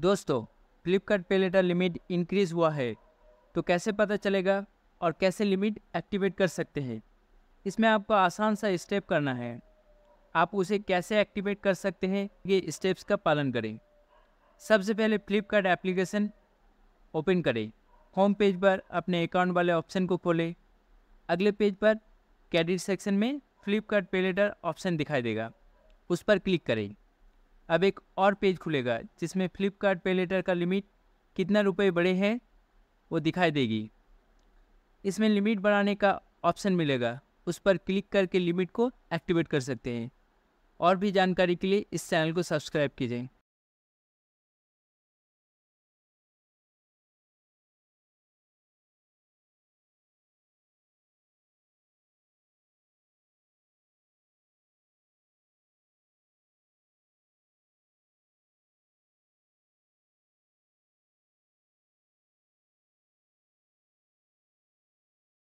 दोस्तों फ्लिपकार्ट पे letter limit increase हुआ है तो कैसे पता चलेगा और कैसे लिमिट एक्टिवेट कर सकते हैं इसमें आपको आसान सा स्टेप करना है आप उसे कैसे एक्टिवेट कर सकते हैं ये स्टेप्स का पालन करें सबसे पहले फ्लिपकार्ट एप्लीकेशन ओपन करें होम पेज पर अपने अकाउंट वाले ऑप्शन को खोलें अगले पेज पर कैडिट सेक्शन में फ्लिपकार्ट पे लेटर ऑप्शन दिखाई देगा उस पर क्लिक करें अब एक और पेज खुलेगा जिसमें फ्लिपकार्ट पे लेटर का लिमिट कितना रुपए बड़े हैं वो दिखाई देगी इसमें लिमिट बढ़ाने का ऑप्शन मिलेगा उस पर क्लिक करके लिमिट को एक्टिवेट कर सकते हैं और भी जानकारी के लिए इस चैनल को सब्सक्राइब कीजिए